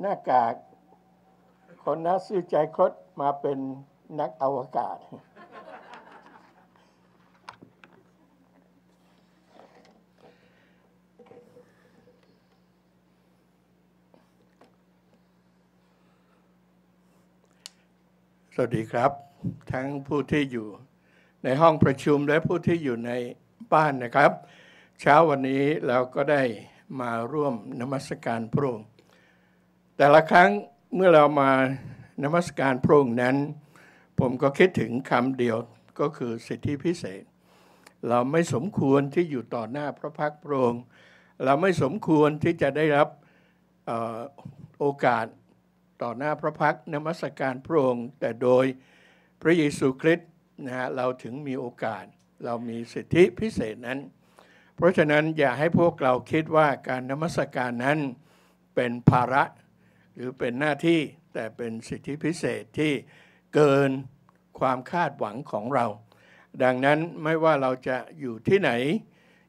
หน้ากากคนนักซื่อใจคดมาเป็นนักอวกาศ สวัสดีครับ ทั้งผู้ที่อยู่ในห้องประชุมและผู้ที่อยู่ในบ้านนะครับ เช้าวันนี้เราก็ได้มาร่วมนมัสการพระองค์แต่ละครั้งเมื่อเรามานมัสการพระองค์นั้น ผมก็คิดถึงคำเดียวก็คือสิทธิพิเศษ เราไม่สมควรที่อยู่ต่อหน้าพระพักพระองค์เราไม่สมควรที่จะได้รับโอกาสต่อหน้าพระพักนมัสการพระองค์แต่โดยพระเยซูคริสต์นะฮะเราถึงมีโอกาส เรามีสิทธิพิเศษนั้น เพราะฉะนั้นอย่าให้พวกเราคิดว่าการนมัสการนั้นเป็นภาระหรือเป็นหน้าที่แต่เป็นสิทธิพิเศษที่เกินความคาดหวังของเรา ดังนั้นไม่ว่าเราจะอยู่ที่ไหน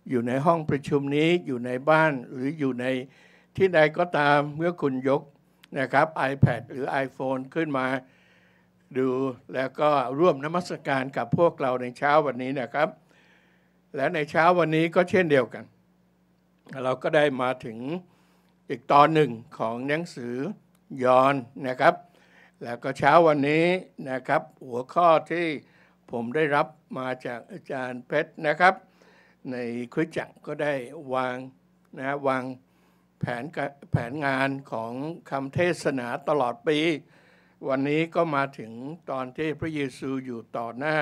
อยู่ในห้องประชุมนี้อยู่ในบ้านหรืออยู่ในที่ใดก็ตามเมื่อคุณยกนะครับ iPad หรือ iPhone ขึ้นมา ดูแล้วก็ร่วมนมัสการกับพวกเราในเช้าวันนี้นะครับ และในเช้าวันนี้ก็เช่นเดียวกัน เราก็ได้มาถึงอีกตอนหนึ่งของหนังสือยอนนะครับ แล้วก็เช้าวันนี้นะครับหัวข้อที่ผมได้รับมาจากอาจารย์เพชรนะครับ ในคุยจักก็ได้วางนะวางแผนแผนงานของคำเทศนาตลอดปีวันนี้ก็มาถึงตอนที่พระเยซูอยู่ต่อหน้า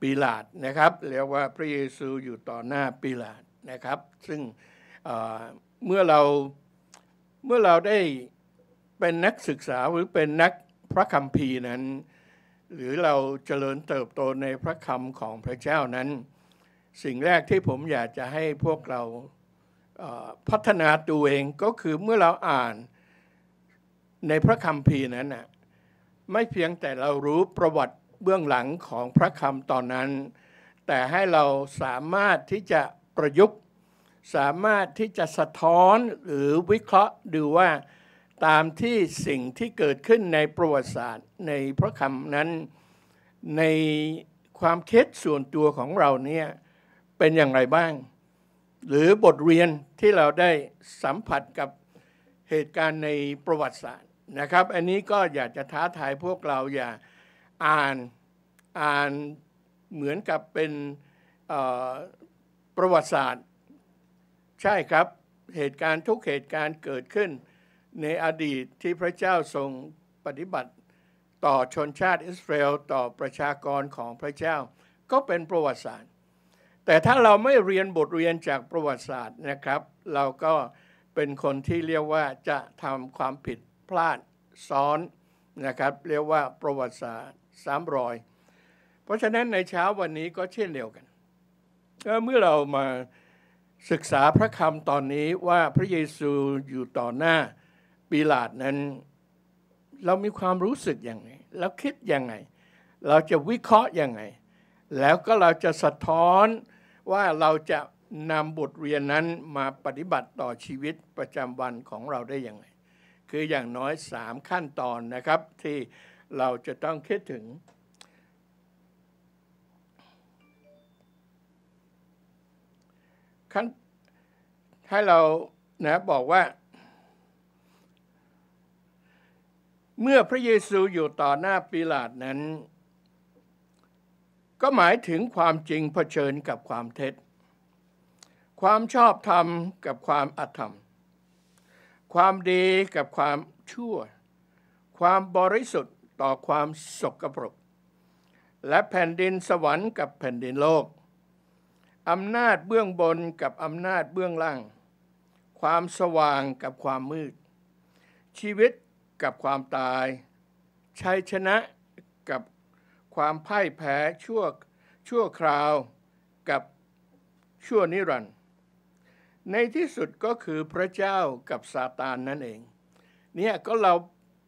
ปีลาดนะครับเรียกว่าพระเยซูอยู่ต่อหน้าปีลาดนะครับ ซึ่งเมื่อเราเมื่อเราได้เป็นนักศึกษาหรือเป็นนักพระคัมภีร์นั้น หรือเราเจริญเติบโตในพระคำของพระเจ้านั้น สิ่งแรกที่ผมอยากจะให้พวกเราพัฒนาตัวเองก็คือเมื่อเราอ่านในพระคำพีนั้นน่ะไม่เพียงแต่เรารู้ประวัติเบื้องหลังของพระคำตอนนั้น แต่ให้เราสามารถที่จะประยุกต์สามารถที่จะสะท้อนหรือวิเคราะห์ดูว่าตามที่สิ่งที่เกิดขึ้นในประวัติศาสตร์ ในพระคำนั้นในความคิดส่วนตัวของเราเนี่ยเป็นอย่างไรบ้าง หรือบทเรียนที่เราได้สัมผัสกับเหตุการณ์ในประวัติศาสตร์นะครับ อันนี้ก็อยากจะท้าทายพวกเราอย่าอ่านอ่านเหมือนกับเป็นประวัติศาสตร์ใช่ครับเหตุการณ์ทุกเหตุการณ์เกิดขึ้น ในอดีตที่พระเจ้าทรงปฏิบัติต่อชนชาติ อิสราเอลต่อประชากรของพระเจ้า ก็เป็นประวัติศาสตร์แต่ถ้าเราไม่เรียนบทเรียนจากประวัติศาสตร์นะครับ เราก็เป็นคนที่เรียกว่าจะทำความผิดพลาดซ้อนนะครับ เรียกว่าประวัติศาสตร์สามรอย เพราะฉะนั้นในเช้าวันนี้ก็เช่นเดียวกันเมื่อเรามาศึกษาพระคำตอนนี้ว่าพระเยซูอยู่ต่อหน้าปีลาดนั้น เรามีความรู้สึกยังไงล้วคิดยังไง เราจะวิเคราะห์ยังไง แล้วก็เราจะสะท้อนว่าเราจะนำบทเรียนนั้นมาปฏิบัติต่อชีวิตประจำวันของเราได้ยังไง คืออย่างน้อย3ขั้นตอนนะครับที่เราจะต้องคิดถึงขั้นให้เรานะบอกว่า เมื่อพระเยซูอยู่ต่อหน้าปิลาตนั้น ก็หมายถึงความจริงเผชิญกับความเท็จ ความชอบธรรมกับความอธรรม ความดีกับความชั่ว ความบริสุทธิ์ต่อความสกปรก และแผ่นดินสวรรค์กับแผ่นดินโลกอำนาจเบื้องบนกับอำนาจเบื้องล่างความสว่างกับความมืด ชีวิตกับความตายชัยชนะกับความพ่ายแพ้ชั่วชั่วคราว กับชั่วนิรันดร์ในที่สุดก็คือพระเจ้ากับซาตานนั่นเองเนี่ยก็เรา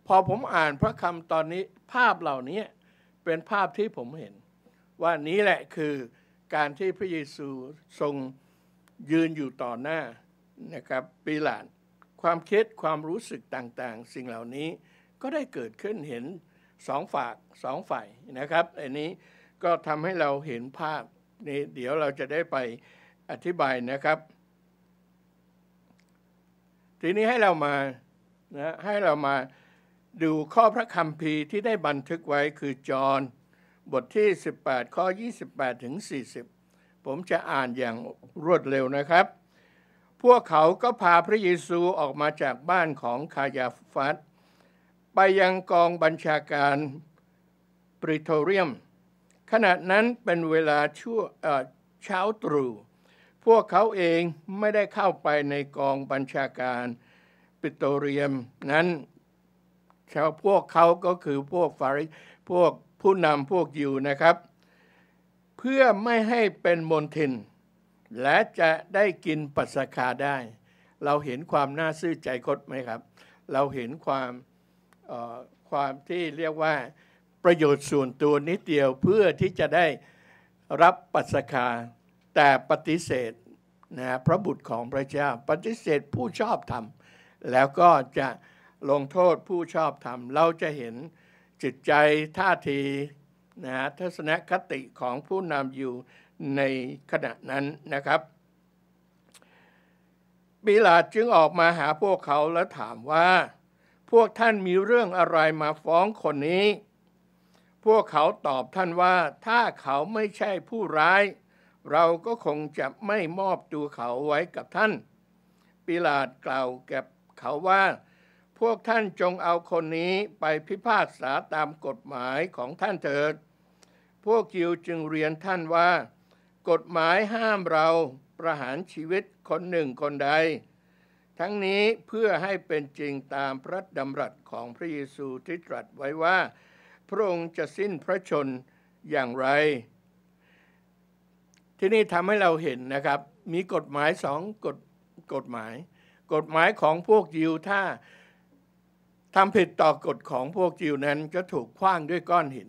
พอผมอ่านพระคำตอนนี้ภาพเหล่านี้เป็นภาพที่ผมเห็น ว่านี้แหละคือการที่พระเยซูทรงยืนอยู่ต่อหน้านะครับ ปีหลานความคิดความรู้สึกต่างๆ สิ่งเหล่านี้ก็ได้เกิดขึ้นเห็นสองฝากสองฝ่ายนะครับ อันนี้ก็ทำให้เราเห็นภาพนี่เดี๋ยวเราจะได้ไปอธิบายนะครับ ทีนี้ให้เรามานะให้เรามาดูข้อพระคัมภีร์ที่ได้บันทึกไว้คือ จอห์นบทที่ 18ข้อ28ถึง40 ผมจะอ่านอย่างรวดเร็วนะครับ พวกเขาก็พาพระเยซูออกมาจากบ้านของคายาฟัสไปยังกองบัญชาการปริโทเรียม ขณะนั้นเป็นเวลาชั่วเช้าตรู่พวกเขาเองไม่ได้เข้าไปในกองบัญชาการปริโตเรียมนั้นชาวพวกเขาก็คือพวกฟาริพวกผู้นำพวกยิวนะครับ เพื่อไม่ให้เป็นมนทิน และจะได้กินปัสคาได้ เราเห็นความน่าซื่อใจคดไหมครับ เราเห็นความความที่เรียกว่าประโยชน์ส่วนตัวนิดเดียวเพื่อที่จะได้รับปัสคาแต่ปฏิเสธนะพระบุตรของพระเจ้าปฏิเสธผู้ชอบธรรม แล้วก็จะลงโทษผู้ชอบธรรมเราจะเห็นจิตใจท่าทีนะทัศนคติของผู้นำอยู่ในขณะนั้นนะครับปีลาดจึงออกมาหาพวกเขาและถามว่า พวกท่านมีเรื่องอะไรมาฟ้องคนนี้ พวกเขาตอบท่านว่าถ้าเขาไม่ใช่ผู้ร้าย เราก็คงจะไม่มอบตัวเขาไว้กับท่านปีลาดกล่าวแก่เขาว่าพวกท่านจงเอาคนนี้ไปพิพากษาตามกฎหมายของท่านเถิด พวกยิวจึงเรียนท่านว่ากฎหมายห้ามเราประหารชีวิตคนหนึ่งคนใด ทั้งนี้เพื่อให้เป็นจริงตามพระดำรัสของพระเยซูที่ตรัสไว้ว่า พระองค์จะสิ้นพระชนอย่างไร ที่นี่ทำให้เราเห็นนะครับ มีกฎหมายสองกฎกฎหมาย กฎหมายของพวกยิวถ้าทำผิดต่อกฎของพวกจิวนั้นก็ถูกคว้างด้วยก้อนหิน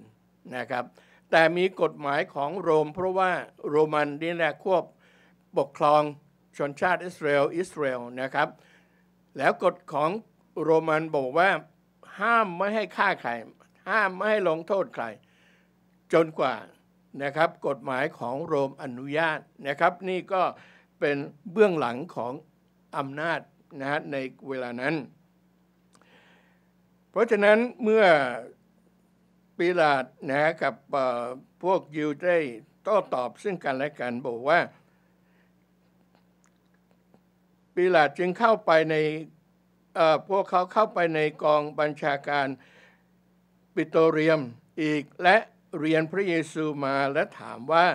นะครับ แต่มีกฎหมายของโรม เพราะว่าโรมันนี่แหละควบปกครองชนชาติอิสราเอลอิสราเอลนะครับ แล้วกฎของโรมันบอกว่าห้ามไม่ให้ฆ่าใครห้ามไม่ให้ลงโทษใคร จนกว่านะครับ กฎหมายของโรมอนุญาตนะครับ นี่ก็เป็นเบื้องหลังของอำนาจนะฮะในเวลานั้นเพราะฉะนั้นเมื่อปีลาดนะกับพวกยิวได้โต้ตอบซึ่งกันและกันบอกว่าปีลาดจึงเข้าไปในพวกเขาเข้าไปในกองบัญชาการปิโตเรียมอีกและเรียนพระเยซูมาและถามว่า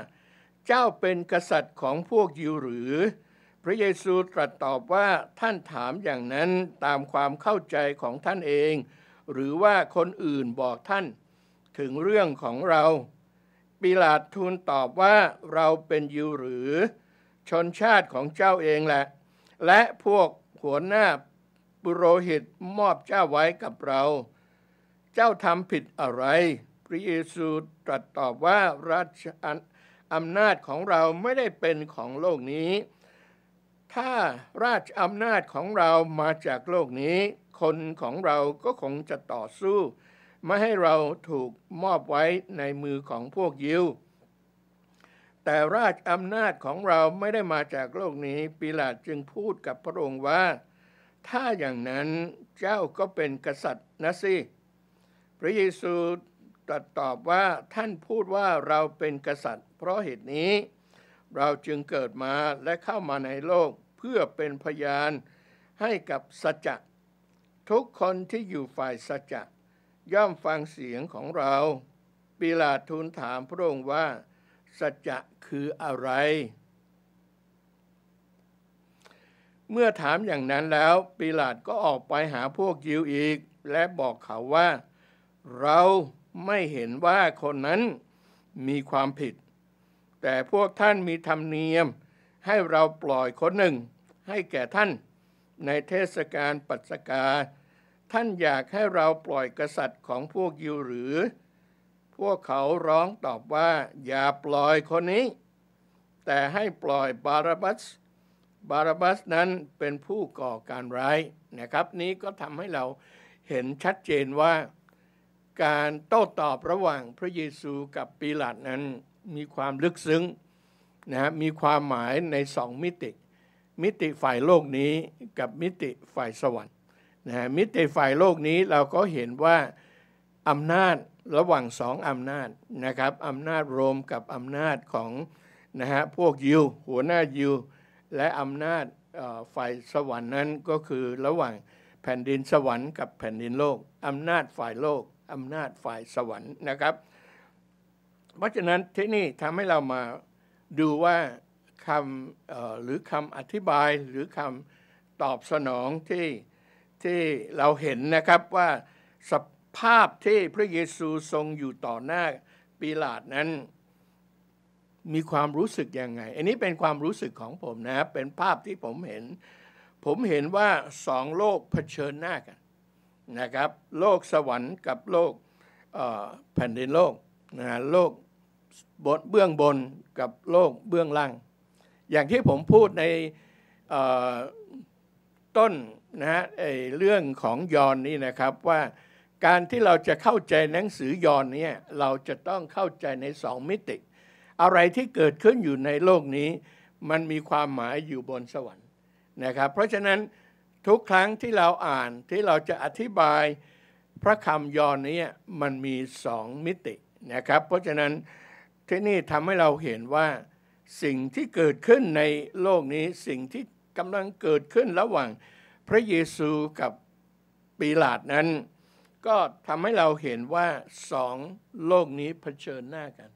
เจ้าเป็นกษัตริย์ของพวกยิวหรือพระเยซูตรัสตอบว่าท่านถามอย่างนั้นตามความเข้าใจของท่านเองหรือว่าคนอื่นบอกท่านถึงเรื่องของเราปิลาตทูลตอบว่าเราเป็นยิวหรือ ชนชาติของเจ้าเองแหละ และพวกหัวหน้าปุโรหิตมอบเจ้าไว้กับเรา เจ้าทำผิดอะไรพระเยซูตรัสตอบว่าราชอำนาจของเราไม่ได้เป็นของโลกนี้ ถ้าราชอำนาจของเรามาจากโลกนี้คนของเราก็คงจะต่อสู้ ไม่ให้เราถูกมอบไว้ในมือของพวกยิว แต่ราชอำนาจของเราไม่ได้มาจากโลกนี้ ปีลาตจึงพูดกับพระองค์ว่า ถ้าอย่างนั้นเจ้าก็เป็นกษัตริย์นะสิ พระเยซูตรัสตอบว่าท่านพูดว่าเราเป็นกษัตริย์ เพราะเหตุนี้ เราจึงเกิดมาและเข้ามาในโลกเพื่อเป็นพยานให้กับสัจทุกคนที่อยู่ฝ่ายสัจจะ ย่อมฟังเสียงของเราปิลาทูลถามพระองค์ว่าสัจจะคืออะไร เมื่อถามอย่างนั้นแล้วปิลาตก็ออกไปหาพวกยิวอีก และบอกเขาว่า เราไม่เห็นว่าคนนั้นมีความผิด แต่พวกท่านมีธรรมเนียมให้เราปล่อยคนหนึ่งให้แก่ท่านในเทศกาลปัสกา ท่านอยากให้เราปล่อยกษัตริย์ของพวกยิวหรือ พวกเขาร้องตอบว่าอย่าปล่อยคนนี้ แต่ให้ปล่อยบาราบัส บาราบัสนั้นเป็นผู้ก่อการร้ายนะครับ นี้ก็ทำให้เราเห็นชัดเจนว่า การโต้ตอบระหว่างพระเยซูกับปีลาตนั้นมีความลึกซึ้งนะมีความหมายในสองมิติมิติฝ่ายโลกนี้กับมิติฝ่ายสวรรค์นะฮะมิติฝ่ายโลกนี้เราก็เห็นว่าอำนาจระหว่างสองอำนาจนะครับอำนาจโรมกับอำนาจของนะฮะพวกยิวหัวหน้ายิวและอำนาจฝ่ายสวรรค์นั้นก็คือระหว่างแผ่นดินสวรรค์กับแผ่นดินโลกอำนาจฝ่ายโลกอำนาจฝ่ายสวรรค์นะครับ เพราะฉะนั้นที่นี่ทำให้เรามาดูว่าคำหรือคำอธิบายหรือคำตอบสนองที่ที่เราเห็นนะครับว่าสภาพที่พระเยซูทรงอยู่ต่อหน้าปีลาดนั้นมีความรู้สึกยังไง อันนี้เป็นความรู้สึกของผมนะเป็นภาพที่ผมเห็น ผมเห็นว่าสองโลกเผชิญหน้ากันนะครับ โลกสวรรค์กับโลกแผ่นดินโลกนะโลกบนเบื้องบนกับโลกเบื้องล่างอย่างที่ผมพูดในต้นนะฮะเรื่องของยอนนี่นะครับว่าการที่เราจะเข้าใจหนังสือยอนเนี่ยเราจะต้องเข้าใจในสองมิติ อะไรที่เกิดขึ้นอยู่ในโลกนี้มันมีความหมายอยู่บนสวรรค์นะครับ เพราะฉะนั้นทุกครั้งที่เราอ่านที่เราจะอธิบายพระคำยอนนี้มันมีสองมิตินะครับเพราะฉะนั้น ที่นี่ทำให้เราเห็นว่าสิ่งที่เกิดขึ้นในโลกนี้สิ่งที่กำลังเกิดขึ้นระหว่างพระเยซูกับปีลาดนั้น ก็ทำให้เราเห็นว่าสองโลกนี้เผชิญหน้ากัน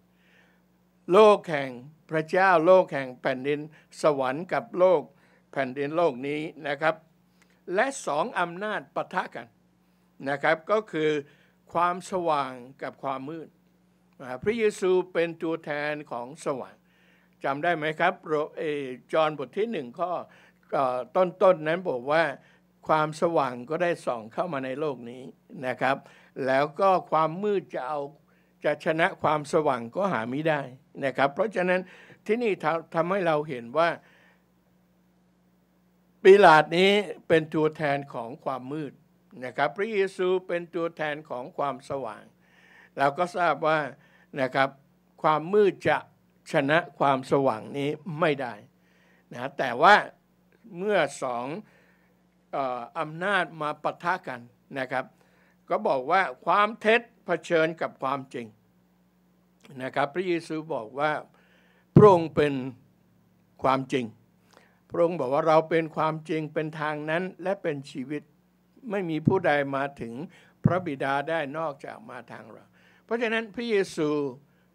โลกแห่งพระเจ้าโลกแห่งแผ่นดินสวรรค์กับโลกแผ่นดินโลกนี้นะครับ และสองอำนาจปะทะกันนะครับก็คือความสว่างกับความมืดพระเยซูเป็นตัวแทนของสว่างจำได้ไหมครับจอนบทที่หนึ่งข้อต้นๆนนั้นบอกว่า ความสว่างก็ได้ส่องเข้ามาในโลกนี้นะครับ แล้วก็ความมืดจะเอาจะชนะความสว่างก็หาไม่ได้นะครับ เพราะฉะนั้นที่นี่ทำให้เราเห็นว่าปีลาดนี้เป็นตัวแทนของความมืดนะครับ พระเยซูเป็นตัวแทนของความสว่างเราก็ทราบว่านะครับความมืดจะชนะความสว่างนี้ไม่ได้นะแต่ว่าเมื่อสองอำนาจมาปะทะกันนะครับ ก็บอกว่าความเท็จเผชิญกับความจริงนะครับพระเยซูบอกว่าพระองค์เป็นความจริง พระองค์บอกว่าเราเป็นความจริงเป็นทางนั้นและเป็นชีวิตไม่มีผู้ใดมาถึงพระบิดาได้นอกจากมาทางเรา เพราะฉะนั้นพระเยซู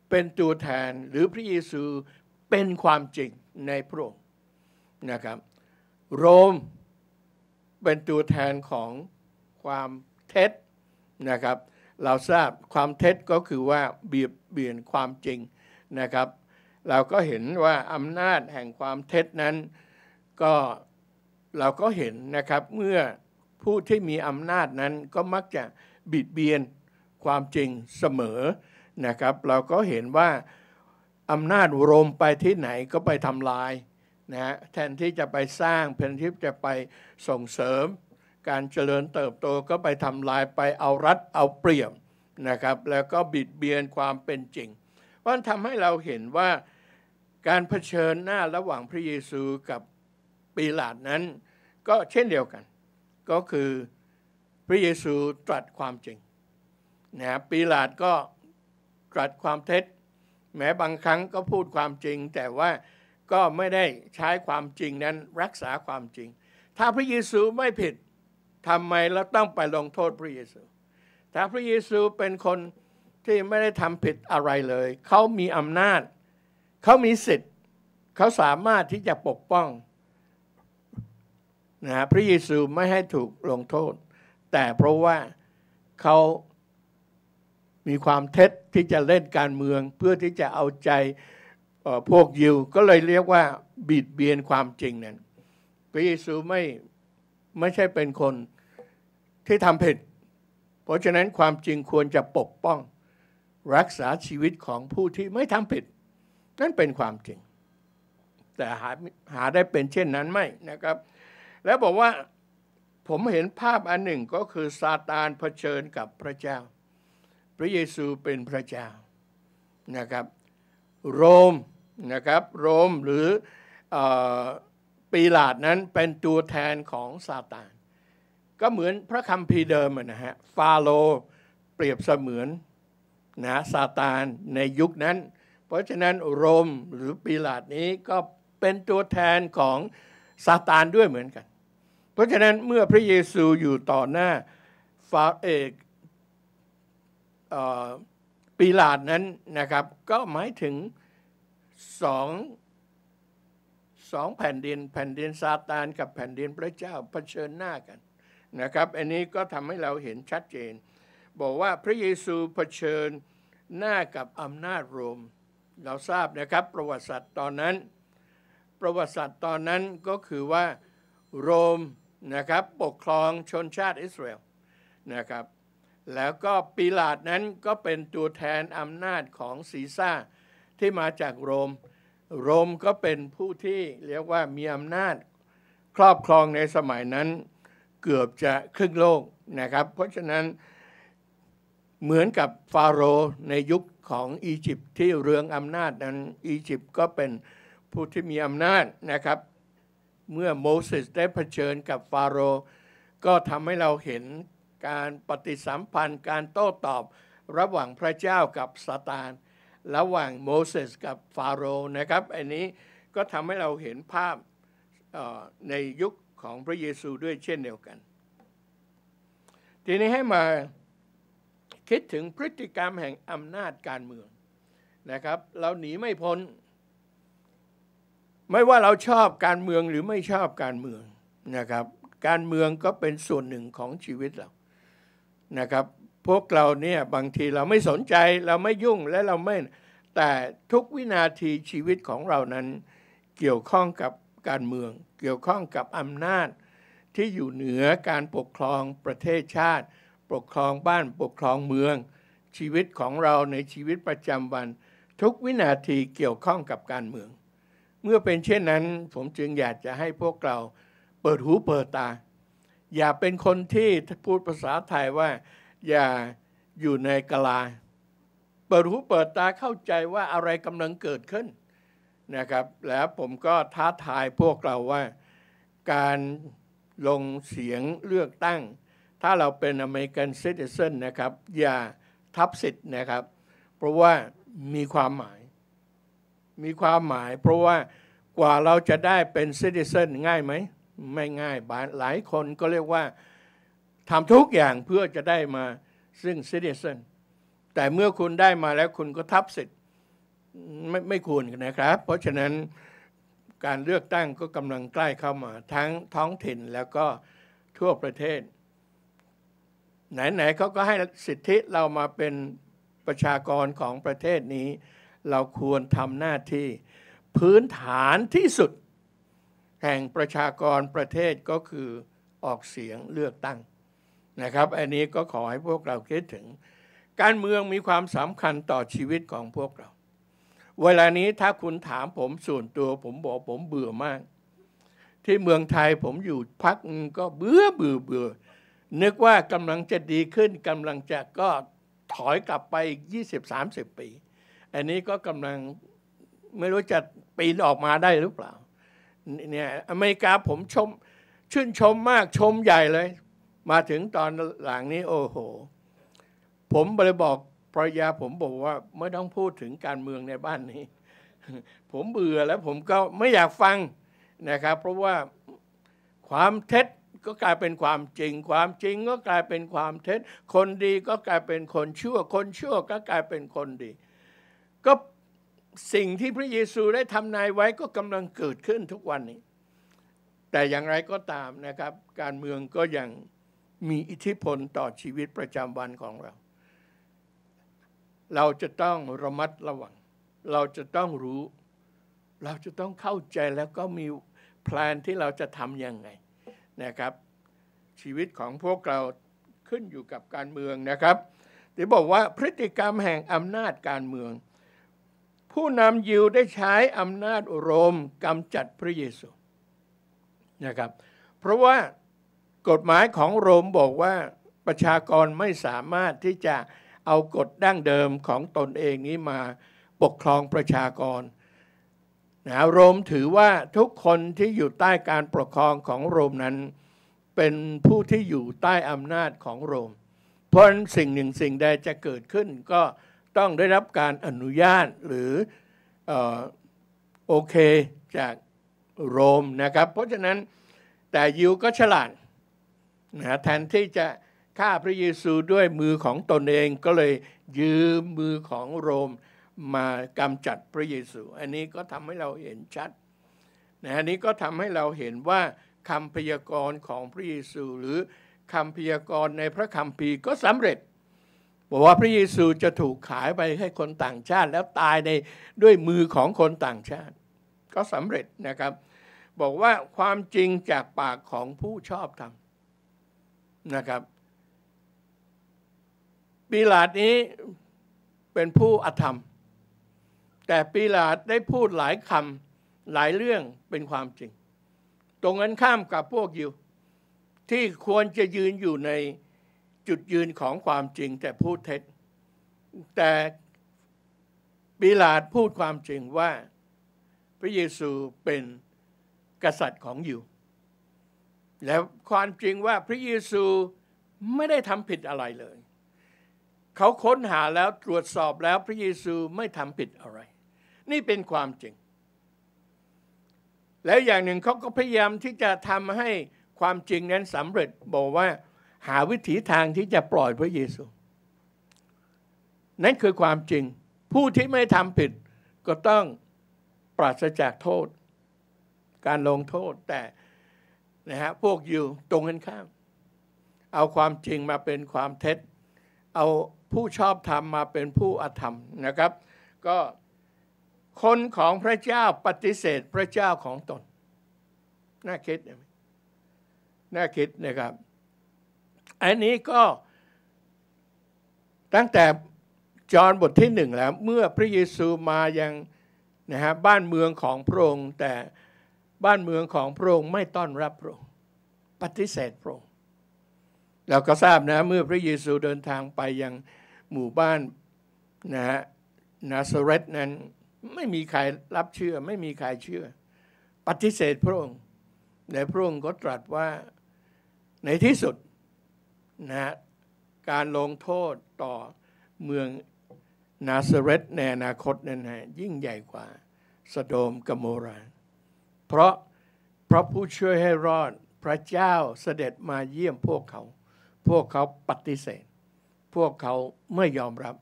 เป็นตัวแทนหรือพระเยซูเป็นความจริงในพระองค์นะครับ โรมเป็นตัวแทนของความเท็จนะครับ เราทราบความเท็จก็คือว่าเบียดเบียนความจริงนะครับ เราก็เห็นว่าอำนาจแห่งความเท็จนั้นก็เราก็เห็นนะครับเมื่อผู้ที่มีอำนาจนั้นก็มักจะบิดเบียนความจริงเสมอนะครับเราก็เห็นว่า อำนาจโรมไปที่ไหนก็ไปทำลายนะฮะแทนที่จะไปสร้างแทนที่จะไปส่งเสริม การเจริญเติบโตก็ไปทำลายไปเอารัด เอาเปรียบนะครับแล้วก็บิดเบียนความเป็นจริง เพราะทำให้เราเห็นว่าการเผชิญหน้าระหว่างพระเยซูกับปีลาตนั้น ก็เช่นเดียวกัน ก็คือพระเยซูตรัสความจริงนะปีลาตก็กลัดความเท็จแม้บางครั้งก็พูดความจริง แต่ว่าก็ไม่ได้ใช้ความจริงนั้นรักษาความจริง ถ้าพระเยซูไม่ผิดทำไมเราต้องไปลงโทษพระเยซู ถ้าพระเยซูเป็นคนที่ไม่ได้ทำผิดอะไรเลยเขามีอำนาจเขามีสิทธิ์เขาสามารถที่จะปกป้องนะพระเยซูไม่ให้ถูกลงโทษ แต่เพราะว่าเขามีความเท็จที่จะเล่นการเมืองเพื่อที่จะเอาใจพวกยิว ก็เลยเรียกว่าบิดเบียนความจริงนั่นพระเยซูไม่ไม่ใช่เป็นคนที่ทำผิด เพราะฉะนั้นความจริงควรจะปกป้อง รักษาชีวิตของผู้ที่ไม่ทำผิด นั่นเป็นความจริง แต่หาหาได้เป็นเช่นนั้นไม่นะครับ แล้วบอกว่าผมเห็นภาพอันหนึ่งก็คือซาตานเผชิญกับพระเจ้าระเยซูเป็นพระเจ้านะครับโรมนะครับโรมหรือปีลาดนั้นเป็นตัวแทนของซาตาน ก็เหมือนพระคำพีเดิมนะฮะฟาโลเปรียบเสมือนนะซาตานในยุคนั้น เพราะฉะนั้นโรมหรือปีลาดนี้ก็เป็นตัวแทนของซาตานด้วยเหมือนกัน เพราะฉะนั้นเมื่อพระเยซูอยู่ต่อหน้าฟาเอกปีหลาดนั้นนะครับก็หมายถึงสองสองแผ่นดิน แผ่นดินซาตานกับแผ่นดินพระเจ้าเผชิญหน้ากันนะครับ อันนี้ก็ทำให้เราเห็นชัดเจน บอกว่าพระเยซูเผชิญหน้ากับอำนาจโรม เราทราบนะครับประวัติศาสตร์ตอนนั้น ประวัติศาสตร์ตอนนั้นก็คือว่าโรมนะครับ ปกครองชนชาติอิสราเอลนะครับแล้วก็ปีลาตนั้นก็เป็นตัวแทนอำนาจของซีซ่าที่มาจากโรม โรมก็เป็นผู้ที่เรียกว่ามีอำนาจครอบครองในสมัยนั้นเกือบจะครึ่งโลกนะครับเพราะฉะนั้นเหมือนกับฟาโรห์ในยุคของอียิปต์ที่เรืองอำนาจนั้นอียิปต์ก็เป็นผู้ที่มีอำนาจนะครับเมื่อโมเสสได้เผชิญกับฟาโรห์ก็ทำให้เราเห็นการปฏิสัมพันธ์การโต้ตอบระหว่างพระเจ้ากับซาตาน ระหว่างโมเสสกับฟาโรห์นะครับอันนี้ก็ทำให้เราเห็นภาพในยุคของพระเยซูด้วยเช่นเดียวกัน ทีนี้ให้มาคิดถึงพฤติกรรมแห่งอำนาจการเมืองนะครับ เราหนีไม่พ้น ไม่ว่าเราชอบการเมืองหรือไม่ชอบการเมืองนะครับการเมืองก็เป็นส่วนหนึ่งของชีวิตเรานะครับพวกเราเนี่ยบางทีเราไม่สนใจเราไม่ยุ่งและเราไม่แต่ทุกวินาทีชีวิตของเรานั้น เกี่ยวข้องกับการเมือง เกี่ยวข้องกับอำนาจ ที่อยู่เหนือการปกครองประเทศชาติ ปกครองบ้านปกครองเมือง ชีวิตของเราในชีวิตประจำวัน ทุกวินาทีเกี่ยวข้องกับการเมือง เมื่อเป็นเช่นนั้นผมจึงอยากจะให้พวกเราเปิดหูเปิดตาอย่าเป็นคนที่พูดภาษาไทยว่าอย่าอยู่ในกลาเปิดหูเปิดตาเข้าใจว่าอะไรกำลังเกิดขึ้นนะครับ แล้วผมก็ท้าทายพวกเราว่า การลงเสียงเลือกตั้ง ถ้าเราเป็นอเมริกันซิติเซนนะครับอย่าทับสิทธิ์นะครับ เพราะว่ามีความหมาย มีความหมายเพราะว่ากว่าเราจะได้เป็นซิติเซนง่ายไหมไม่ง่ายบาหลายคนก็เรียกว่าทำทุกอย่างเพื่อจะได้มาซึ่งซิ t i z e นแต่เมื่อคุณได้มาแล้วคุณก็ทับสิทธิ์ไม่ไม่ควรนะครับ เพราะฉะนั้นการเลือกตั้งก็กำลังใกล้เข้ามา ทั้งท้องถิ่นแล้วก็ทั่วประเทศ ไหนๆเขาก็ให้สิทธิเรามาเป็นประชากรของประเทศนี้ เราควรทำหน้าที่ พื้นฐานที่สุดแห่งประชากรประเทศก็คือออกเสียงเลือกตั้งนะครับอันนี้ก็ขอให้พวกเราคิดถึง การเมืองมีความสำคัญต่อชีวิตของพวกเรา เวลานี้ถ้าคุณถามผมส่วนตัวผมบอกผมเบื่อมาก ที่เมืองไทยผมอยู่พักก็เบื่อเบื่อเบื่อนึกว่ากำลังจะดีขึ้นกำลังจะก็ถอยกลับไปอีกมสิบปี อันนี้ก็กำลังไม่รู้จะปีนออกมาได้หรือเปล่าเนี่ยอเมริกาผมชมชื่นชมมากชมใหญ่เลย มาถึงตอนหลังนี้ โอ้โห ผมเลยบอกปรรยาผมบอกว่าไม่ต้องพูดถึงการเมืองในบ้านนี้ ผมเบื่อแล้วผมก็ไม่อยากฟังนะครับเพราะว่าความเท็จก็กลายเป็นความจริง ความจริงก็กลายเป็นความเท็จ คนดีก็กลายเป็นคนชั่วคนชั่วก็กลายเป็นคนดีก็สิ่งที่พระเยซูได้ทำนายไว้ก็กำลังเกิดขึ้นทุกวันนี้ แต่อย่างไรก็ตามนะครับ การเมืองก็ยังมีอิทธิพลต่อชีวิตประจำวันของเรา เราจะต้องระมัดระวัง เราจะต้องรู้ เราจะต้องเข้าใจแล้วก็มีแพลนที่เราจะทำยังไงนะครับ ชีวิตของพวกเราขึ้นอยู่กับการเมืองนะครับเดี๋ยวบอกว่าพฤติกรรมแห่งอำนาจการเมืองผู้นำยิวได้ใช้อำนาจโรมกำจัดพระเยซูนะครับ เพราะว่ากฎหมายของโรมบอกว่าประชากรไม่สามารถที่จะเอากฎดั้งเดิมของตนเองนี้มาปกครองประชากรนะโรมถือว่าทุกคนที่อยู่ใต้การปกครองของโรมนั้น เป็นผู้ที่อยู่ใต้อำนาจของโรม เพราะสิ่งหนึ่งสิ่งใดจะเกิดขึ้นก็ต้องได้รับการอนุญาตหรือโอเคจากโรมนะครับเพราะฉะนั้นแต่ยิวก็ฉลาดนะแทนที่จะฆ่าพระเยซูด้วยมือของตนเองก็เลยยืมมือของโรมมากำจัดพระเยซู อันนี้ก็ทำให้เราเห็นชัดนะอันนี้ก็ทำให้เราเห็นว่าคำพยากรณ์ของพระเยซูหรือคำพยากรณ์ในพระคัมภีร์ก็สำเร็จบอกว่าพระเยซูจะถูกขายไปให้คนต่างชาติแล้วตายในด้วยมือของคนต่างชาติ ก็สำเร็จนะครับ บอกว่าความจริงจากปากของผู้ชอบธรรมนะครับปีลาดนี้เป็นผู้อธรรม แต่ปีลาดได้พูดหลายคำหลายเรื่องเป็นความจริง ตรงกันข้ามกับพวกยิว ที่ควรจะยืนอยู่ในจุดยืนของความจริงแต่พูดเท็จ แต่ปิลาตพูดความจริงว่าพระเยซูเป็นกษัตริย์ของอยู่แล้วความจริงว่าพระเยซูไม่ได้ทำผิดอะไรเลย เขาค้นหาแล้วตรวจสอบแล้วพระเยซูไม่ทำผิดอะไร นี่เป็นความจริง แล้วอย่างหนึ่งเขาก็พยายามที่จะทำให้ความจริงนั้นสำเร็จบอกว่าหาวิถีทางที่จะปล่อยพระเยซูนั่นคือความจริงผู้ที่ไม่ทำผิดก็ต้องปราศจากโทษ การลงโทษแต่นะฮะพวกอยู่ตรงกันข้ามเอาความจริงมาเป็นความเท็จ เอาผู้ชอบธรรมมาเป็นผู้อธรรมนะครับ ก็คนของพระเจ้าปฏิเสธพระเจ้าของตน น่าคิดน่าคิดนะครับอันนี้ก็ตั้งแต่จอห์นบทที่หนึ่งแล้ว เมื่อพระเยซูมายังนะฮะบ้านเมืองของพระองค์แต่บ้านเมืองของพระองค์ไม่ต้อนรับพระองค์ปฏิเสธพระองค์เราก็ทราบนะ เมื่อพระเยซูเดินทางไปยังหมู่บ้านนะฮะนาซาเรตนั้นไม่มีใครรับเชื่อ ไม่มีใครเชื่อ ปฏิเสธพระองค์และพระองค์ก็ตรัสว่าในที่สุดนะการลงโทษต่อเมืองนาซาเรตในอนาคตนั้นฮะยิ่งใหญ่กว่าสโดมกมโมรา เพราะพระผู้ช่วยให้รอดพระเจ้าเสด็จมาเยี่ยมพวกเขา พวกเขาปฏิเสธ พวกเขาไม่ยอมรับ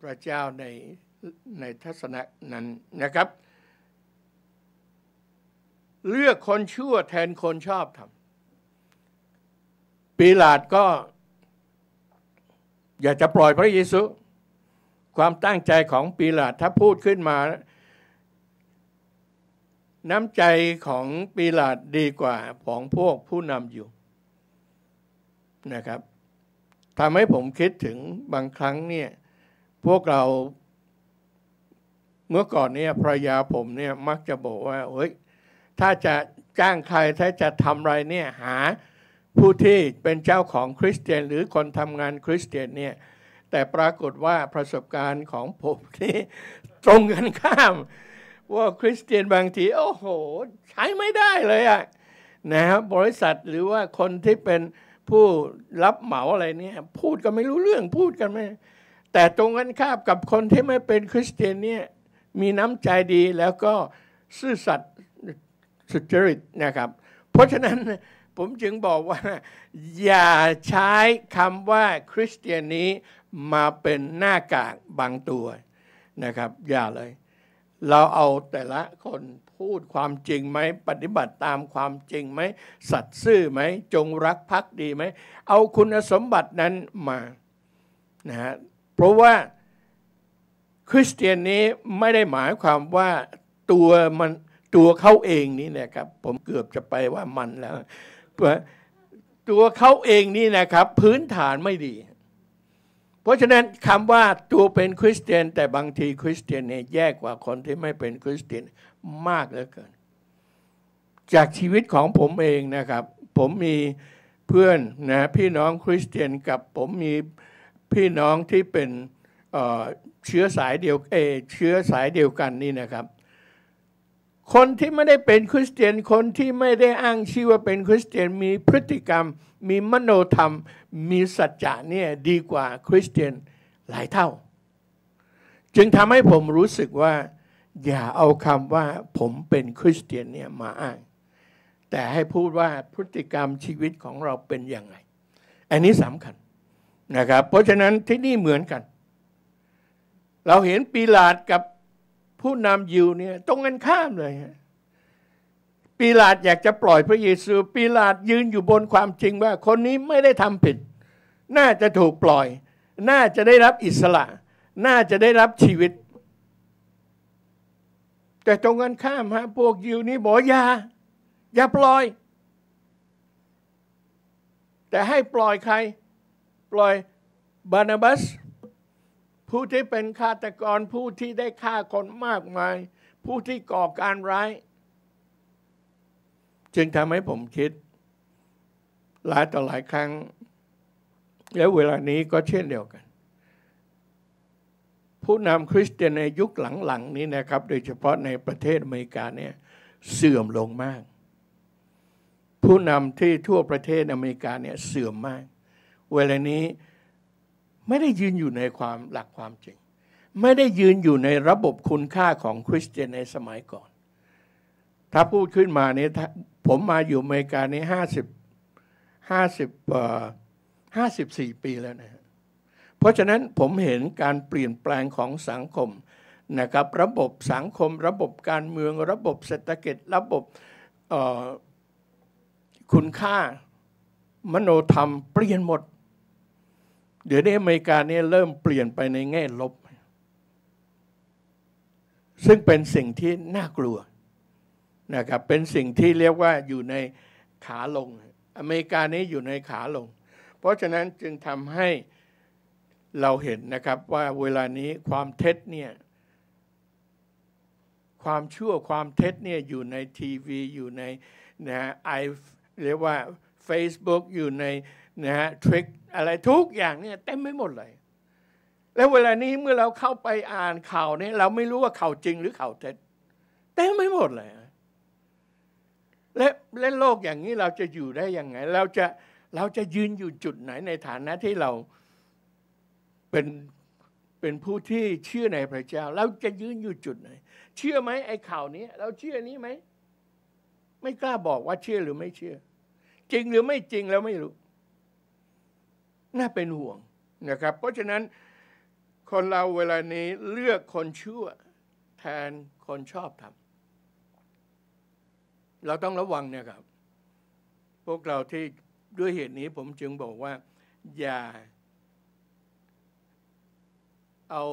พระเจ้าในในทัศนะนั้นนะครับ เลือกคนชั่วแทนคนชอบทำปีหลาดก็ อยากจะปล่อยพระเยซูความตั้งใจของปีหลาดถ้าพูดขึ้นมา น้ำใจของปีหลาดดีกว่า ของพวกผู้นำอยู่นะครับทำให้ผมคิดถึงบางครั้งเนี่ยพวกเราเมื่อก่อนเนี่ยภรยาผมเนี่ย มักจะบอกว่าเฮ้ยถ้าจะจ้างใครถ้าจะทำอะไรเนี่ย หาผู้ที่เป็นเจ้าของคริสเตียน หรือคนทำงานคริสเตียนเนี่ยแต่ปรากฏว่าประสบการณ์ของผมนี่ตรงกันข้าม ว่าคริสเตียนบางที โอ้โห ใช้ไม่ได้เลยอะนะครับบริษัทหรือว่าคนที่เป็นผู้รับเหมาอะไรเนี่ย พูดก็ไม่รู้เรื่องพูดกันไม่แต่ตรงกันข้ามกับคนที่ไม่เป็นคริสเตียนเนี่ยมีน้ำใจดีแล้วก็ซื่อสัตย์สุจริตนะครับ เพราะฉะนั้นผมจึงบอกว่าอย่าใช้คำว่าคริสเตียน นี้มาเป็นหน้ากากบางตัวนะครับ อย่าเลย เราเอาแต่ละคนพูดความจริงไหมปฏิบัติตามความจริงไหม สัตย์ซื่อไหม จงรักภักดีไหม เอาคุณสมบัตินั้นมานะฮะเพราะว่าคริสเตียนนี้ไม่ได้หมายความว่าตัวมันตัวเขาเองนี่นะครับผมเกือบจะไปว่ามันแล้วตัวเขาเองนี่นะครับ พื้นฐานไม่ดี เพราะฉะนั้นคำว่าตัวเป็นคริสเตียนแต่บางทีคริสเตียนเนี่ยแย่กว่าคนที่ไม่เป็นคริสเตียนมากเหลือเกินจากชีวิตของผมเองนะครับ ผมมีเพื่อนนะพี่น้องคริสเตียนกับผมมีพี่น้องที่เป็นเชื้อสายเดียวเอ เชื้อสายเดียวกันนี่นะครับคนที่ไม่ได้เป็นคริสเตียนคนที่ไม่ได้อ้างชื่อว่าเป็นคริสเตียน มีพฤติกรรม มีมโนธรรม มีสัจจะเนี่ยดีกว่าคริสเตียนหลายเท่า จึงทำให้ผมรู้สึกว่า อย่าเอาคำว่าผมเป็นคริสเตียนเนี่ยมาอ้าง แต่ให้พูดว่าพฤติกรรมชีวิตของเราเป็นยังไง อันนี้สำคัญนะครับเพราะฉะนั้นที่นี่เหมือนกัน เราเห็นปีลาดกับผู้นำยิวเนี่ยตรงกันข้าม เลยปีลาดอยากจะปล่อยพระเยซู ปีลาตยืนอยู่บนความจริงว่า คนนี้ไม่ได้ทำผิด น่าจะถูกปล่อย น่าจะได้รับอิสระ น่าจะได้รับชีวิต แต่ตรงกันข้ามฮะพวกยิวนี่บอกอย่าอย่าปล่อย แต่ให้ปล่อยใคร ปล่อยบานาบัสผู้ที่เป็นฆาตกรผู้ที่ได้ฆ่าคนมากมาย ผู้ที่ก่อการร้ายจึงทำให้ผมคิดหลายต่อหลายครั้ง แล้วเวลานี้ก็เช่นเดียวกัน ผู้นำคริสเตียนในยุคหลังๆนี้นะครับ โดยเฉพาะในประเทศอเมริกาเนี่ยเสื่อมลงมาก ผู้นำที่ทั่วประเทศอเมริกาเนี่ยเสื่อมมาก เวลานี้ไม่ได้ยืนอยู่ในความหลักความจริง ไม่ได้ยืนอยู่ในระบบคุณค่าของคริสเตียนในสมัยก่อน ถ้าพูดขึ้นมาเนี่ยผมมาอยู่อเมริกานี้ห้าสิบห้าสิบห้าสิบสี่ปีแล้วนะเพราะฉะนั้นผมเห็นการเปลี่ยนแปลงของสังคม นะครับ ระบบสังคม ระบบการเมืองระบบเศรษฐกิจระบบคุณค่า มโนธรรม เปลี่ยนหมดเดี๋ยวนี้อเมริกาเนี่ยเริ่มเปลี่ยนไปในแง่ลบ ซึ่งเป็นสิ่งที่น่ากลัวนะครับ เป็นสิ่งที่เรียกว่าอยู่ในขาลง อเมริกานี้อยู่ในขาลง เพราะฉะนั้นจึงทำให้เราเห็นนะครับว่าเวลานี้ความเท็จเนี่ย ความชั่วความเท็จเนี่ยอยู่ในทีวีอยู่ในนะไอเรียกว่า Facebook อยู่ในนะฮะทริคอะไรทุกอย่างเนี่ยเต็มไม่หมดเลย แล้วเวลานี้เมื่อเราเข้าไปอ่านข่าวเนี่ยเราไม่รู้ว่าข่าวจริงหรือข่าวเท็จเต็มไม่หมดเลยและและโลกอย่างนี้เราจะอยู่ได้ยังไงเราจะเราจะยืนอยู่จุดไหนในฐานะที่เราเป็นเป็นผู้ที่เชื่อในพระเจ้าเราจะยืนอยู่จุดไหน เชื่อไหมไอ้ข่าวนี้เราเชื่อนี้ไหมไม่กล้าบอกว่าเชื่อหรือไม่เชื่อ จริงหรือไม่จริงเราไม่รู้น่าเป็นห่วงนะครับ เพราะฉะนั้นคนเราเวลานี้เลือกคนชั่ว แทนคนชอบทำเราต้องระวังนะครับ พวกเราที่ด้วยเหตุนี้ผมจึงบอกว่า อย่าเอา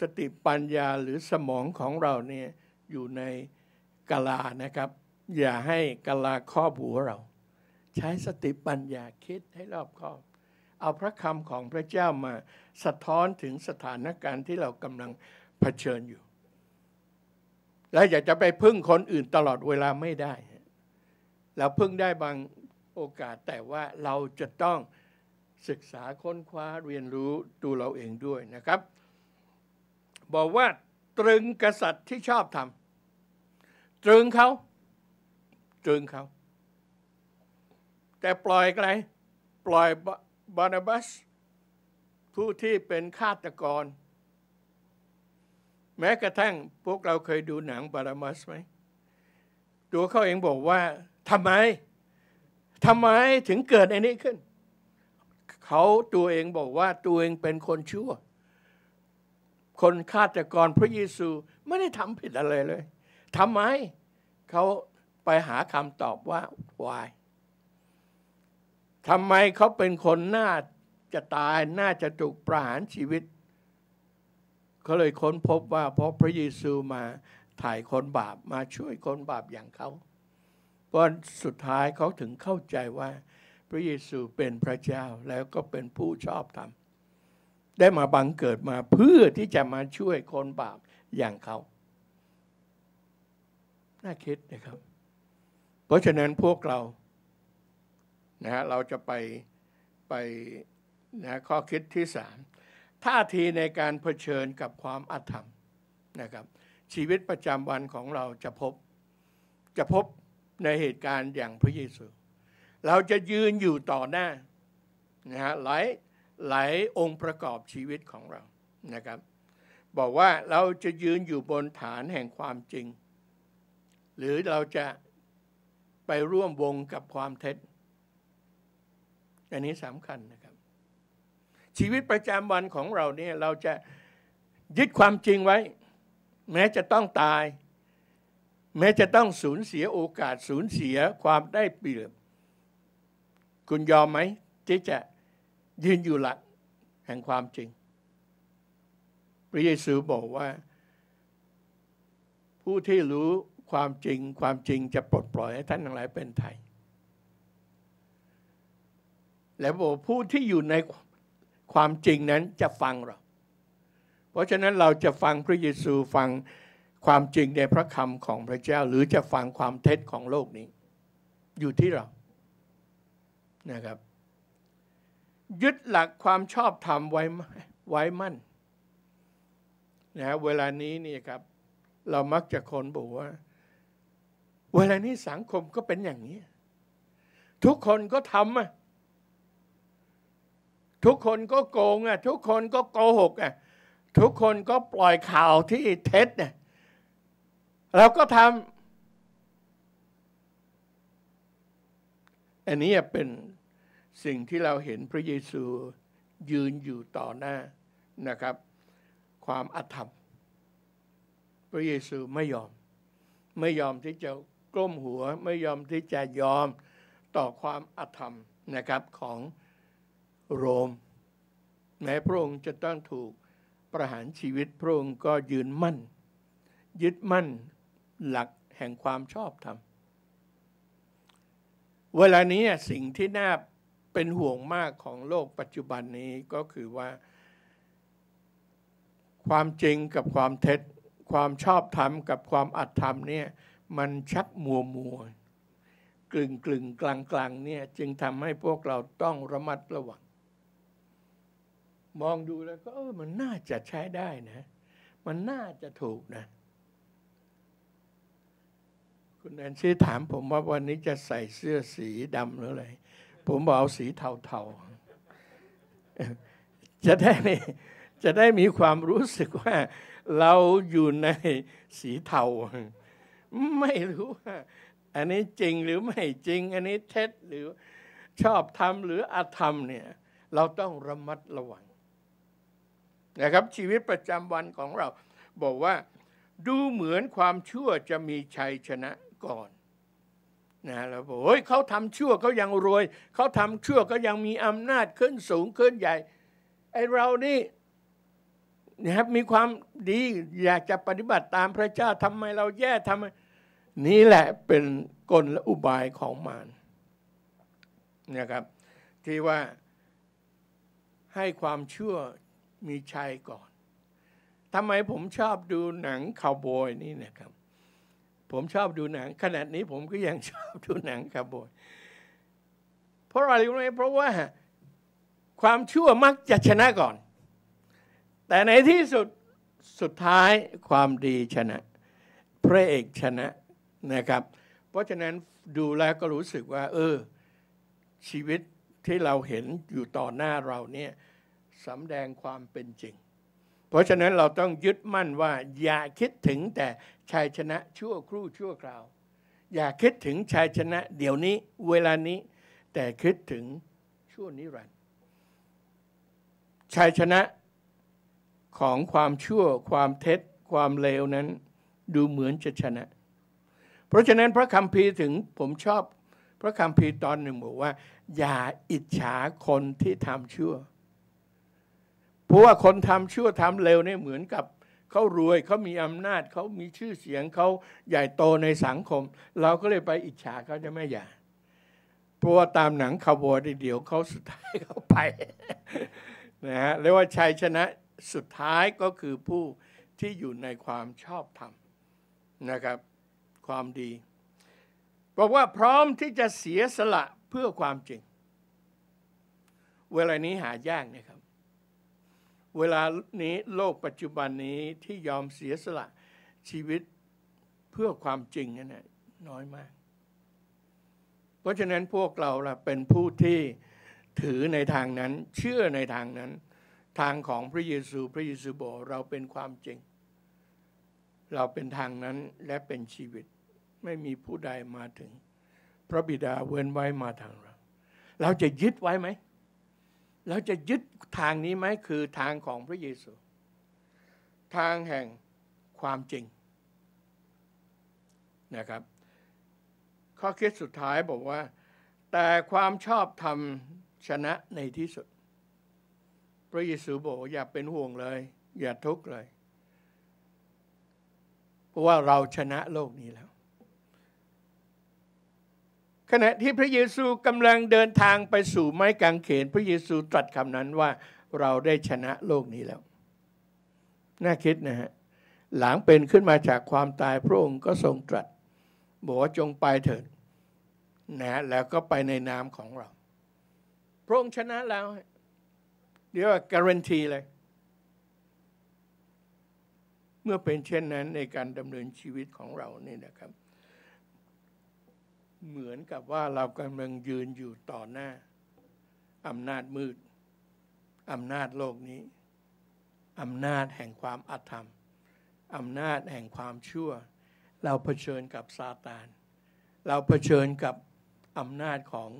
สติปัญญาหรือสมองของเราเนี่ยอยู่ในกลานะครับ อย่าให้กลาครอบหัวเรา ใช้สติปัญญาคิดให้รอบคอบเอาพระคำของพระเจ้ามาสะท้อนถึงสถานการณ์ที่เรากำลังเผชิญอยู่ และอยากจะไปพึ่งคนอื่นตลอดเวลาไม่ได้ เราพึ่งได้บางโอกาส แต่ว่าเราจะต้องศึกษาค้นคว้าเรียนรู้ตัวเราเองด้วยนะครับ บอกว่าตรึงกษัตริย์ที่ชอบทำตรึงเขาตรึงเขา แต่ปล่อยไรปล่อยบานาบัส ผู้ที่เป็นฆาตกร แม้กระทั่งพวกเราเคยดูหนังบานาบัสไหม ตัวเขาเองบอกว่าทำไมทำไมถึงเกิดอันนี้ขึ้น เขาตัวเองบอกว่าตัวเองเป็นคนชั่ว คนฆาตกรพระเยซูไม่ได้ทำผิดอะไรเลยทำไม เขาไปหาคำตอบว่า why ทำไมเขาเป็นคนน่าจะตายน่าจะถูกประหารชีวิตเขาเลยค้นพบว่า เพราะพระเยซูมาถ่ายคนบาปมาช่วยคนบาปอย่างเขากนสุดท้ายเขาถึงเข้าใจว่า พระเยซูเป็นพระเจ้าแล้วก็เป็นผู้ชอบธรรมได้มาบังเกิดมาเพื่อที่จะมาช่วยคนบาปอย่างเขา น่าคิดนะครับ เพราะฉะนั้นพวกเรานะฮะเราจะไปไปนะะข้อคิดที่สามท่าทีในการเผชิญกับความอาธรรมนะครับชีวิตประจำวันของเราจะพบจะพบในเหตุการณ์อย่างพระเยซู เราจะยืนอยู่ต่อหน้านะฮะหลายหลายองค์ประกอบชีวิตของเรานะครับ บอกว่าเราจะยืนอยู่บนฐานแห่งความจริง หรือเราจะไปร่วมวงกับความเท็จอันนี้สำคัญนะครับ ชีวิตประจำวันของเราเนี่ยเราจะยึดความจริงไว้ แม้จะต้องตาย แม้จะต้องสูญเสียโอกาสสูญเสียความได้เปรียบคุณยอมไหมที่จะยืนอยู่หลัก แห่งความจริง พระเยซูบอกว่าผู้ที่รู้ความจริงความจริงจะปลดปล่อยให้ท่านทั้งหลายเป็นไทยแล้วบอกผู้ที่อยู่ในความจริงนั้นจะฟังเรา เพราะฉะนั้นเราจะฟังพระเยซูฟังความจริงในพระคำของพระเจ้า หรือจะฟังความเท็จของโลกนี้ อยู่ที่เรา นะครับ ยึดหลักความชอบธรรมไว้ไว้มั่น นะเวลานี้นี่ครับเรามักจะคนบอกว่า เวลานี้ สังคมก็เป็นอย่างนี้ ทุกคนก็ทำอ่ะทุกคนก็โกงอ่ะทุกคนก็โกหกอ่ะทุกคนก็ปล่อยข่าวที่เท็จเนี่ยเราก็ทำอันนี้เป็นสิ่งที่เราเห็นพระเยซูยืนอยู่ต่อหน้านะครับ ความอธรรมพระเยซูไม่ยอมไม่ยอมที่จะกล้มหัวไม่ยอมที่จะยอมต่อความอธรรมนะครับของโรม แม้พระองค์จะต้องถูกประหารชีวิตพระองค์ก็ยืนมั่น ยึดมั่นหลักแห่งความชอบธรรม เวลานี้สิ่งที่น่าเป็นห่วงมากของโลกปัจจุบันนี้ก็คือว่า ความจริงกับความเท็จความชอบธรรมกับความอัตธรรมเนี่ยมันชักมัวมัวกลึงกลึงกลางกลางเนี่ยจึงทำให้พวกเราต้องระมัดระวังมองดูแล้วก็เออมันน่าจะใช้ได้นะ มันน่าจะถูกนะ คุณแอนซี่ถามผมว่าวันนี้จะใส่เสื้อสีดำหรืออะไร ผมบอกเอาสีเทาๆ จะได้่จะได้มีความรู้สึกว่า เราอยู่ในสีเทา ไม่รู้ว่าอันนี้จริงหรือไม่จริง อันนี้ เท็จหรือชอบทำหรืออาธรรมเนี่ย เราต้องระมัดระวังนะครับชีวิตประจำวันของเราบอกว่า ดูเหมือนความชั่วจะมีชัยชนะก่อนนะเราบอกเฮ้ยเขาทำชั่วเขายังรวยเขาทำชั่วก็ยังมีอำนาจขึ้นสูงขึ้นใหญ่ไอเรานี่นะครับมีความดีอยากจะปฏิบัติตามพระเจ้าทำไมเราแย่ทำไม นี่แหละเป็นกลและอุบายของมารนะครับที่ว่าให้ความเชื่อมีชัยก่อน ทำไมผมชอบดูหนังคาวบอยนี่นะครับ ผมชอบดูหนังขนาดนี้ผมก็ยังชอบดูหนังคาวบอย เพราะอะไรรู้ไหมเพราะว่าความชั่วมักจะชนะก่อน แต่ในที่สุดสุดท้ายความดีชนะพระเอกชนะนะครับ เพราะฉะนั้นดูแล้วก็รู้สึกว่า เออชีวิตที่เราเห็นอยู่ต่อหน้าเราเนี่ยสำแดงความเป็นจริง เพราะฉะนั้นเราต้องยึดมั่นว่า อย่าคิดถึงแต่ชัยชนะชั่วครู่ชั่วคราว อย่าคิดถึงชัยชนะ เดี๋ยวนี้เวลานี้ แต่คิดถึงชั่วนิรันดร์ ชัยชนะของความชั่วความเท็จความเลวนั้นดูเหมือนจะชนะ เพราะฉะนั้นพระคำพีถึงผมชอบ พระคำพีตอนหนึ่งบอกว่า อย่าอิจฉาคนที่ทำชั่วเพราะว่าคนทำชั่วทำเร็วเนี่ยเหมือนกับเขารวยเขามีอำนาจเขามีชื่อเสียงเขาใหญ่โตในสังคม เราก็เลยไปอิจฉาเขาจะไม่อย่าเพราะว่าตามหนังคาวบอยเดี๋ยวเขาสุดท้ายเขาไปนะฮะเรียกว่าชัยชนะสุดท้ายก็คือผู้ที่อยู่ในความชอบธรรมนะครับ ความดีบอกว่าพร้อมที่จะเสียสละเพื่อความจริง เวลานี้หายากนะครับเวลานี้โลกปัจจุบันนี้ที่ยอมเสียสละ ชีวิตเพื่อความจริงนี่นน้อยมาก เพราะฉะนั้นพวกเราล่ะเป็นผู้ที่ถือในทางนั้น เชื่อในทางนั้น ทางของพระเยซูพระเยซูบอกเราเป็นความจริง เราเป็นทางนั้นและเป็นชีวิต ไม่มีผู้ใดมาถึง พระบิดาเว้นไว้มาทางเรา เราจะยึดไว้ไหมเราจะยึดทางนี้ไหมคือทางของพระเยซู ทางแห่งความจริงนะครับ ข้อคิดสุดท้ายบอกว่า แต่ความชอบธรรมชนะในที่สุด พระเยซูบอกอย่าเป็นห่วงเลย อย่าทุกข์เลยเพราะว่าเราชนะโลกนี้แล้วขณะที่พระเยซูกำลังเดินทางไปสู่ไม้กางเขน พระเยซูตรัสคำนั้นว่าเราได้ชนะโลกนี้แล้วน่าคิดนะฮะหลังเป็นขึ้นมาจากความตายพระองค์ก็ทรงตรัสบอกว่าจงไปเถิดนะแล้วก็ไปในนามของเราพระองค์ชนะแล้วเดียว่าการันตีเลยเมื่อเป็นเช่นนั้นในการดำเนินชีวิตของเรานี่นะครับเหมือนกับว่าเรากำลังยืนอยู่ต่อหน้าอำนาจมืดอำนาจโลกนี้อำนาจแห่งความอธรรมอำนาจแห่งความชั่ว เราเผชิญกับซาตานเราเผชิญกับอำนาจของ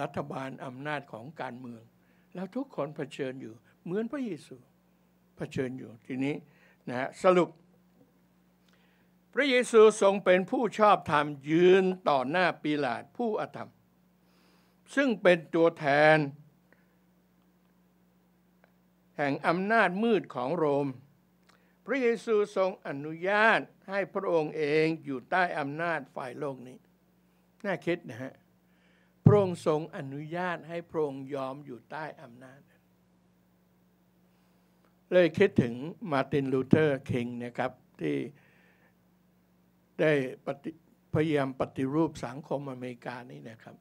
รัฐบาลอำนาจของการเมืองแล้วทุกคนเผชิญอยู่ เหมือนพระเยซูเผชิญอยู่ทีนี้นะฮะสรุปพระเยซูทรงเป็นผู้ชอบธรรมยืนต่อหน้าปีลาตผู้อธรรม ซึ่งเป็นตัวแทน แห่งอำนาจมืดของโรม พระเยซูทรงอนุญาตให้พระองค์เองอยู่ใต้อำนาจฝ่ายโลกนี้ น่าคิดนะฮะพระองค์ทรงอนุญาตให้พระองค์ยอมอยู่ใต้อำนาจ เลยคิดถึงมาร์ตินลูเทอร์คิงนะครับที่ได้พยายามปฏิรูปสังคมอเมริกานี่นะครับ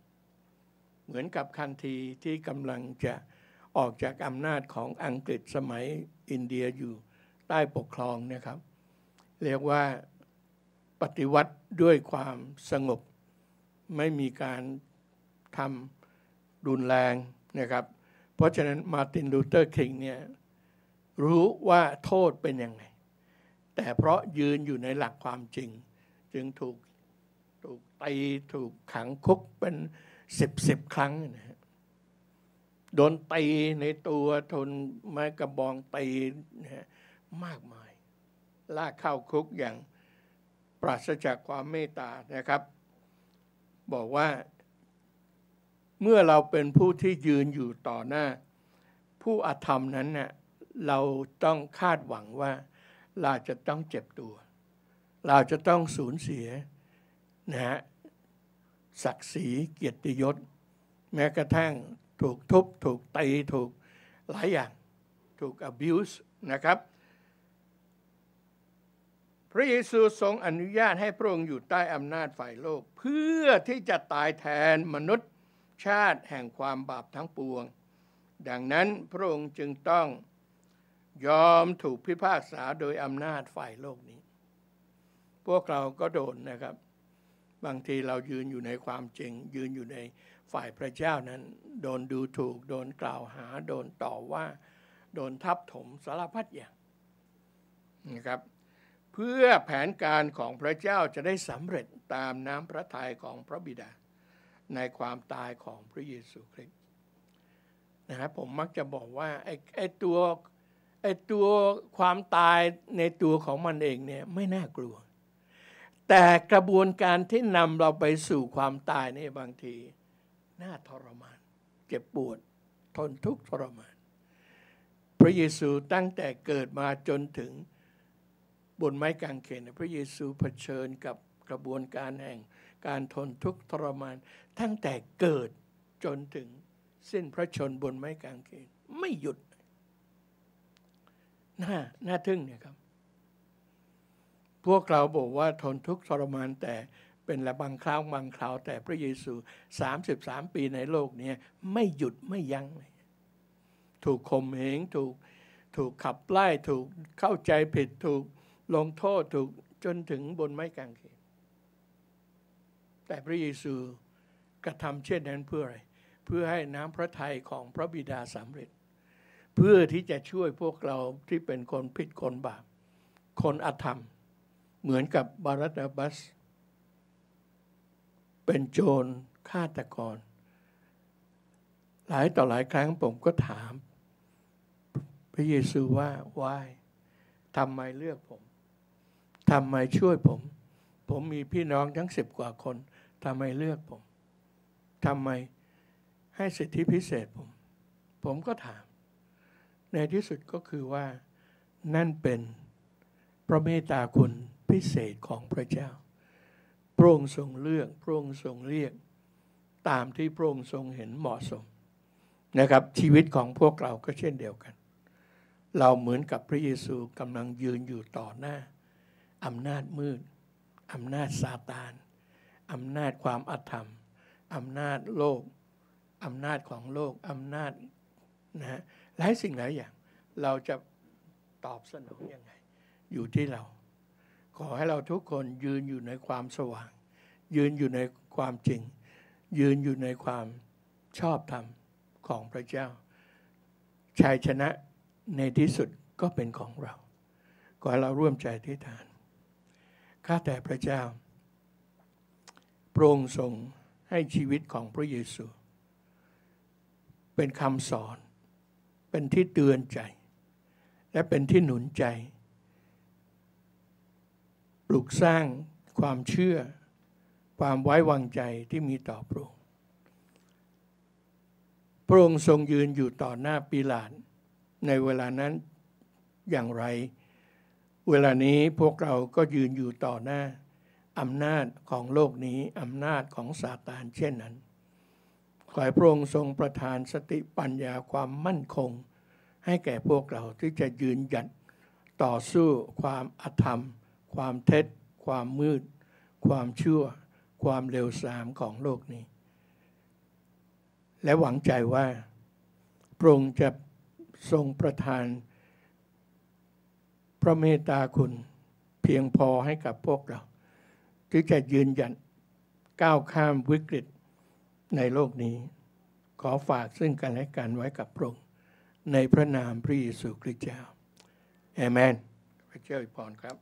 เหมือนกับคันทีที่กำลังจะออกจากอำนาจของอังกฤษสมัยอินเดียอยู่ใต้ปกครองนะครับ เรียกว่าปฏิวัติด้วยความสงบ ไม่มีการทำรุนแรงนะครับ เพราะฉะนั้นมาตินลูเตอร์คิงเนี่ยรู้ว่าโทษเป็นยังไงแต่เพราะยืนอยู่ในหลักความจริงจึงถูกถูกตีถูกขังคุกเป็นสิบสิบครั้งนะฮะโดนตีในตัว ทนไม้กระบองตีนะฮะมากมายลากเข้าคุกอย่างปราศจากความเมตตานะครับ บอกว่า เมื่อเราเป็นผู้ที่ยืนอยู่ต่อหน้า ผู้อธรรมนั้นเนะ่เราต้องคาดหวังว่าเราจะต้องเจ็บตัวเราจะต้องสูญเสียนะฮะศักดิ์ศรีเกียรติยศ แม้กระทั่งถูกทุบ ถูกตีถูกหลายอย่างถูก abuse นะครับ พระเยซูทรงอนุญาตให้พระองค์อยู่ใต้อำนาจฝ่ายโลก เพื่อที่จะตายแทนมนุษย์ชาติแห่งความบาปทั้งปวง ดังนั้นพระองค์จึงต้องยอมถูกพิพากษาโดยอำนาจฝ่ายโลกนี้พวกเราก็โดนนะครับ บางทีเรา ยืนอยู่ในความจริง ยืนอยู่ในฝ่ายพระเจ้านั้น โดนดูถูก โดนกล่าวหา โดนต่อว่า โดนทับถมสารพัดอย่างนะครับ เพื่อแผนการของพระเจ้าจะได้สำเร็จตามน้ำพระทัยของพระบิดาในความตายของพระเยซูคริสต์นะครับ ผมมักจะบอกว่าไอ้ไอตัวไอ้ตัวความตายในตัวของมันเองเนี่ยไม่น่ากลัวแต่กระบวนการที่นำเราไปสู่ความตายนี่บางทีน่าทรมานเจ็บปวดทนทุกข์ทรมาน พระเยซูตั้งแต่เกิดมาจนถึงบนไม้กางเขนพระเยซูเผชิญกับกระบวนการแห่งการทนทุกข์ทรมานตั้งแต่เกิดจนถึงสิ้นพระชนบนไม้กางเขนไม่หยุด น่าน่าทึ่งเนี่ยครับพวกเราบอกว่าทนทุกข์ทรมานแต่เป็นละบางคราวบางคราว แต่พระเยซู33ปีในโลกนี้ไม่หยุดไม่ยัง้งเลยถูกข่มเหงถูกถูกขับไล่ถูกเข้าใจผิดถูกลงโทษถูกจนถึงบนไม้กางเขนแต่พระเยซูกระทำเช่นนั้นเพื่ออะไร เพื่อให้น้ำพระทัยของพระบิดาสำเร็จเพื่อที่จะช่วยพวกเราที่เป็นคนผิดคนบาปคนอธรรมเหมือนกับบารัตอบัส เป็นโจรฆาตกร หลายต่อหลายครั้งผมก็ถาม พระเยซูว่าว่ายทำไมเลือกผมทำไมช่วยผม ผมมีพี่น้องทั้งสิบกว่าคนทำไมเลือกผมทำไมให้สิทธิพิเศษผม ผมก็ถามในที่สุดก็คือว่านั่นเป็นพระเมตตาคุณพิเศษของพระเจ้า พระองค์ทรงเลือกพระองค์ทรงเรียก ตามที่พระองค์ทรงเห็นเหมาะสม นะครับ ชีวิตของพวกเรา ก็เช่นเดียวกัน เราเหมือนกับพระเยซูกำลังยืนอยู่ต่อหน้าอำนาจมืดอำนาจซาตานอำนาจความอธรรมอำนาจโลกอำนาจของโลกอำนาจนะฮะ หลายสิ่งหลายอย่าง เราจะตอบสนองยังไง อยู่ที่เราขอให้เราทุกคนยืนอยู่ในความสว่าง ยืนอยู่ในความจริง ยืนอยู่ในความชอบธรรมของพระเจ้าชัยชนะในที่สุดก็เป็นของเรา ขอให้เราร่วมใจที่ฐาน ข้าแต่พระเจ้าโปร่งทรง ให้ชีวิตของพระเยซู เป็นคำสอน เป็นที่เตือนใจ และเป็นที่หนุนใจปลูกสร้างความเชื่อความไว้วางใจที่มีต่อพระองค์ พระองค์ทรงยืนอยู่ต่อหน้าปีลาน ในเวลานั้นอย่างไร เวลานี้พวกเราก็ยืนอยู่ต่อหน้าอำนาจของโลกนี้อำนาจของซาตานเช่นนั้น ขอให้พระองค์ทรงประทานสติปัญญาความมั่นคง ให้แก่พวกเราที่จะยืนหยัดต่อสู้ความอธรรมความเท็จ ความมืด ความชั่ว ความเร็วสามของโลกนี้ และหวังใจว่าพระองค์จะทรงประทานพระเมตตาคุณ เพียงพอให้กับพวกเรา ที่จะยืนหยัดก้าวข้ามวิกฤตในโลกนี้ ขอฝากซึ่งกันและกันไว้กับพระองค์ในพระนามพระเยซูคริสต์เจ้าเอเมนพระเจ้าอวยพรครับ